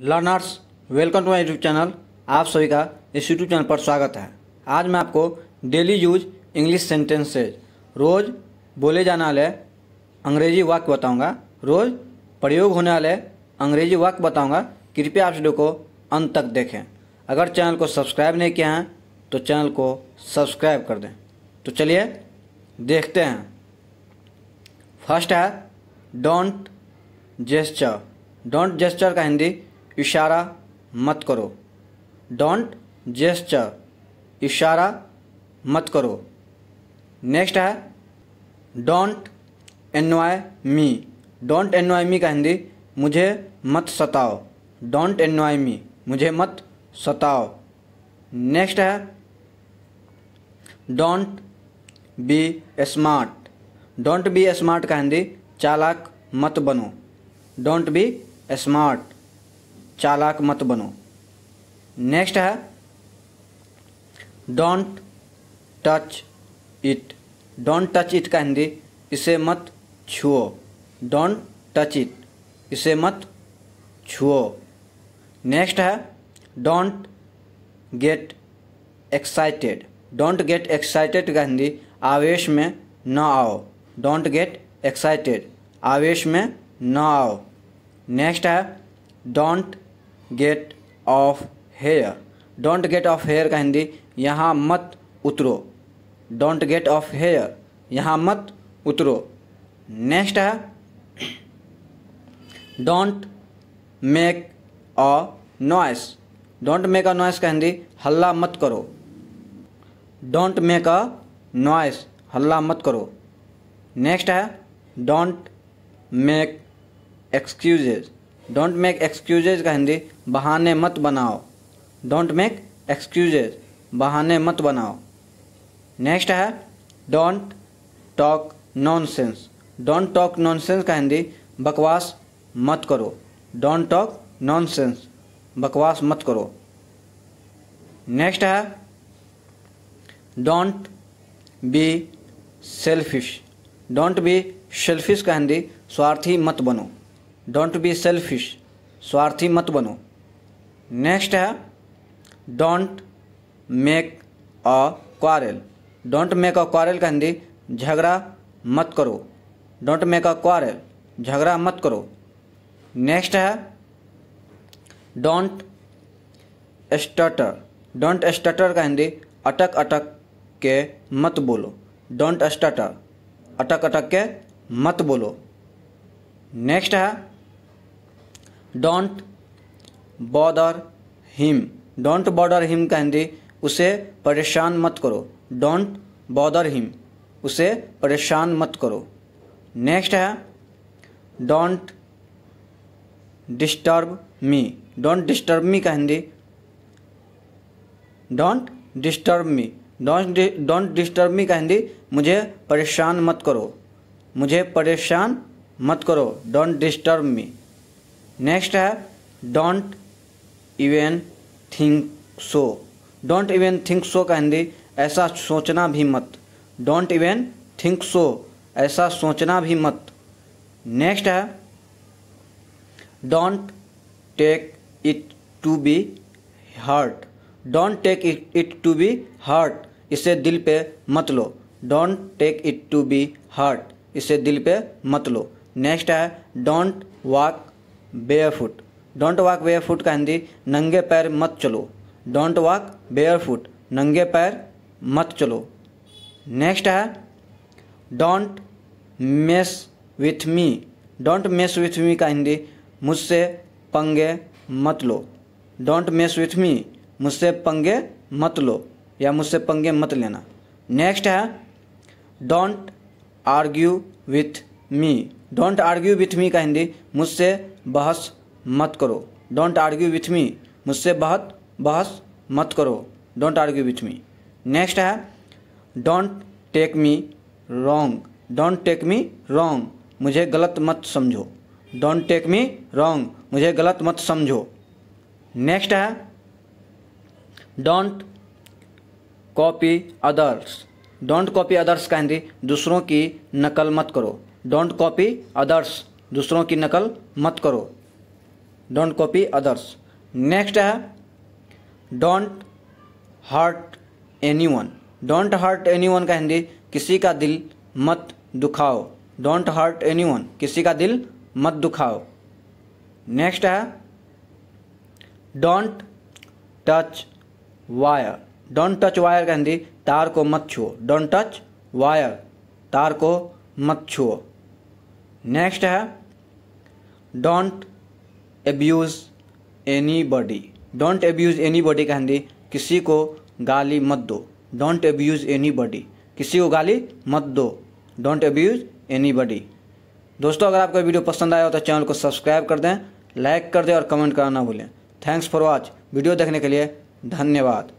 learners welcome to my YouTube channel आप सभी का इस यूट्यूब चैनल पर स्वागत है आज मैं आपको डेली यूज इंग्लिश सेंटेंसेज रोज़ बोले जाने वाले अंग्रेजी वाक्य बताऊंगा रोज़ प्रयोग होने वाले अंग्रेजी वाक्य बताऊंगा कृपया आप वीडियो को अंत तक देखें अगर चैनल को सब्सक्राइब नहीं किया है तो चैनल को सब्सक्राइब कर दें तो चलिए देखते हैं फर्स्ट है डोंट जेस्चर डोंट जेस्चर का हिंदी इशारा मत करो डोंट जेस्चर इशारा मत करो नेक्स्ट है don't envy me don't envy me का हिंदी मुझे मत सताओ डोंट एनवाय मी मुझे मत सताओ नेक्स्ट है don't be smart don't be smart का हिंदी चालाक मत बनो डोंट बी स्मार्ट चालाक मत बनो नेक्स्ट है don't touch it don't touch it का हिंदी इसे मत छुओ डोंट टच इट इसे मत छुओ नेक्स्ट है don't get excited don't get excited का हिंदी आवेश में न आओ डोंट गेट एक्साइटेड आवेश में न आओ नेक्स्ट है don't get off here don't get off here का हिंदी यहाँ मत उतरो डोंट गेट ऑफ हेयर यहाँ मत उतरो नेक्स्ट है don't make a noise don't make a noise का हिंदी हल्ला मत करो डोंट मेक अ नॉइस हल्ला मत करो नेक्स्ट है don't make excuses don't make excuses का हिंदी बहाने मत बनाओ डोंट मेक एक्सक्यूजेज बहाने मत बनाओ नेक्स्ट है don't talk nonsense don't talk nonsense का हिंदी बकवास मत करो डोंट टॉक नॉन सेंस बकवास मत करो नेक्स्ट है don't be selfish don't be selfish का हिंदी स्वार्थी मत बनो डोंट बी सेल्फिश स्वार्थी मत बनो नेक्स्ट है don't make a quarrel don't make a quarrel का हिंदी झगड़ा मत करो डोंट मेक अ क्वारल झगड़ा मत करो नेक्स्ट है डोंट स्टटर डोंट स्टटर का हिंदी अटक अटक के मत बोलो डोंट स्टटर अटक अटक के मत बोलो नेक्स्ट है don't bother him don't bother him का हिंदी उसे परेशान मत करो डोंट बॉडर हिम उसे परेशान मत करो नेक्स्ट है don't disturb me don't disturb me का Hindi don't disturb me don't don't disturb me का हिंदी मुझे परेशान मत करो मुझे परेशान मत करो डोंट डिस्टर्ब मी नेक्स्ट है don't even think so don't even think so का हिंदी ऐसा सोचना भी मत डोंट इवन थिंक सो ऐसा सोचना भी मत नेक्स्ट है don't take it to be hurt don't take it it to be hurt इसे दिल पे मत लो don't take it to be hurt इसे दिल पे मत लो नेक्स्ट है don't walk barefoot don't walk barefoot का हिंदी नंगे पैर मत चलो डोंट वॉक बेयर फुट नंगे पैर मत चलो नेक्स्ट है don't mess with me don't mess with me का हिंदी मुझसे पंगे मत लो डोंट मेस विथ मी मुझसे पंगे मत लो या मुझसे पंगे मत लेना नेक्स्ट है don't argue with me don't argue with me का हिंदी मुझसे बहस मत करो डोंट आर्ग्यू विथ मी मुझसे बहुत बहस मत करो don't argue with me next है don't take me wrong don't take me wrong मुझे गलत मत समझो डोंट टेक मी रॉन्ग मुझे गलत मत समझो नेक्स्ट है don't copy others don't copy others का हिंदी दूसरों की नकल मत करो डोंट कॉपी अदर्स दूसरों की नकल मत करो डोंट कॉपी अदर्स नेक्स्ट है don't hurt anyone don't hurt anyone का हिंदी किसी का दिल मत दुखाओ डोंट हर्ट एनी वन किसी का दिल मत दुखाओ नेक्स्ट है don't touch wire don't touch wire का हिंदी तार को मत छुओ डोंट टच वायर तार को मत छुओ नेक्स्ट है don't abuse anybody don't abuse anybody का हिंदी किसी को गाली मत दो डोंट एब्यूज़ एनी बॉडी किसी को गाली मत दो डोंट एब्यूज़ एनी बॉडी दोस्तों अगर आपको वीडियो पसंद आया हो तो चैनल को सब्सक्राइब कर दें लाइक कर दें और कमेंट करना ना भूलें थैंक्स फॉर वॉच वीडियो देखने के लिए धन्यवाद